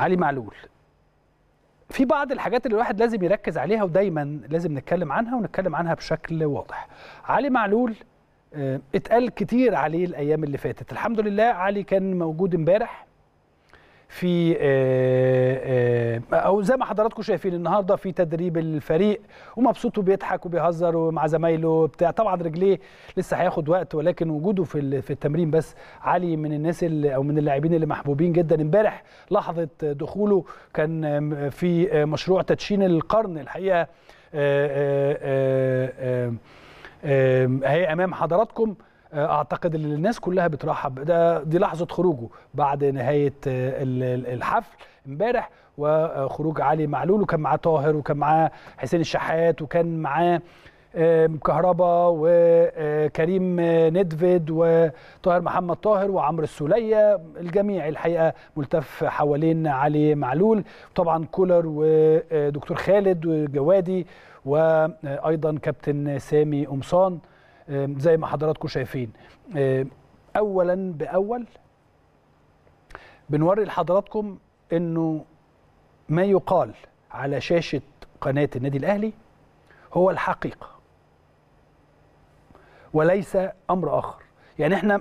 علي معلول في بعض الحاجات اللي الواحد لازم يركز عليها ودايما لازم نتكلم عنها ونتكلم عنها بشكل واضح علي معلول آه، اتقال كتير عليه الايام اللي فاتت الحمد لله علي كان موجود امبارح في آه، آه، او زي ما حضراتكم شايفين النهارده في تدريب الفريق ومبسوط وبيضحك وبيهزر ومع زمايله بتاع طبعا رجليه لسه هياخد وقت ولكن وجوده في في التمرين بس علي من الناس اللي او من اللاعبين اللي محبوبين جدا امبارح لحظه دخوله كان في مشروع تدشين القرن الحقيقه هي امام حضراتكم آه، اعتقد ان الناس كلها بترحب ده دي لحظه خروجه بعد نهايه آه، الحفل امبارح وخروج علي معلول وكان معاه طاهر وكان معاه حسين الشحات وكان معاه كهربا وكريم آه، ندفد وطاهر محمد طاهر وعمرو السوليه الجميع الحقيقه ملتف حوالين علي معلول طبعا كولر ودكتور خالد وجوادي وايضا كابتن سامي قمصان زي ما حضراتكم شايفين اولا باول بنوري لحضراتكم انه ما يقال على شاشه قناه النادي الاهلي هو الحقيقه وليس امر اخر يعني احنا